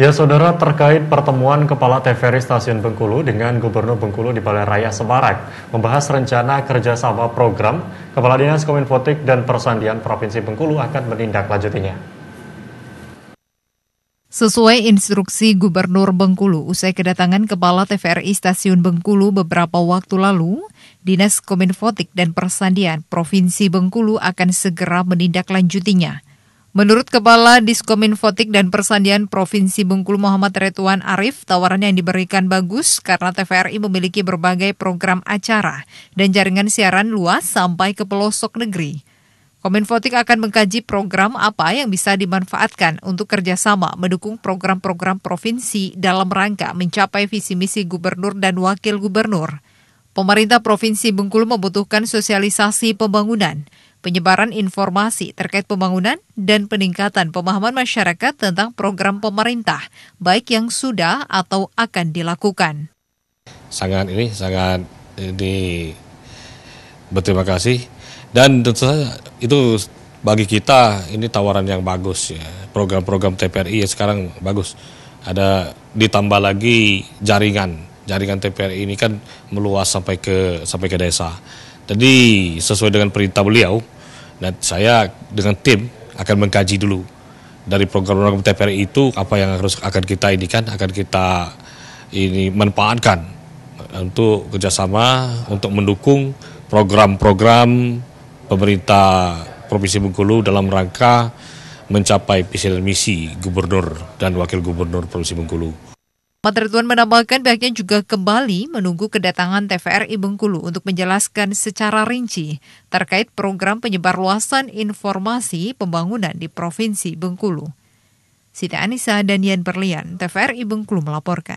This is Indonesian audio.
Ya saudara terkait pertemuan Kepala TVRI Stasiun Bengkulu dengan Gubernur Bengkulu di Balai Raya Semarang membahas rencana kerjasama program Kepala Dinas Kominfotik dan Persandian Provinsi Bengkulu akan menindaklanjutinya. Sesuai instruksi Gubernur Bengkulu, usai kedatangan Kepala TVRI Stasiun Bengkulu beberapa waktu lalu, Dinas Kominfotik dan Persandian Provinsi Bengkulu akan segera menindaklanjutinya. Menurut Kepala Diskominfotik dan Persandian Provinsi Bengkulu Muhammad Retuan Arif, tawaran yang diberikan bagus karena TVRI memiliki berbagai program acara dan jaringan siaran luas sampai ke pelosok negeri. Kominfotik akan mengkaji program apa yang bisa dimanfaatkan untuk kerjasama mendukung program-program provinsi dalam rangka mencapai visi misi gubernur dan wakil gubernur. Pemerintah Provinsi Bengkulu membutuhkan sosialisasi pembangunan – penyebaran informasi terkait pembangunan, dan peningkatan pemahaman masyarakat tentang program pemerintah, baik yang sudah atau akan dilakukan. Sangat ini, sangat ini berterima kasih. Dan tentu saja itu bagi kita ini tawaran yang bagus ya. Program-program TPRI ya sekarang bagus. Ada ditambah lagi jaringan. Jaringan TPRI ini kan meluas sampai ke sampai ke desa. Tadi sesuai dengan perintah beliau, dan saya dengan tim akan mengkaji dulu dari program-program TPRI itu apa yang harus akan kita ini kan akan kita ini manfaatkan untuk kerjasama untuk mendukung program-program pemerintah Provinsi Bengkulu dalam rangka mencapai visi dan misi gubernur dan wakil gubernur Provinsi Bengkulu. Menteri Tuan menambahkan pihaknya juga kembali menunggu kedatangan TVRI Bengkulu untuk menjelaskan secara rinci terkait program penyebarluasan informasi pembangunan di Provinsi Bengkulu. Siti Anissa dan Yan Berlian, TVRI Bengkulu melaporkan.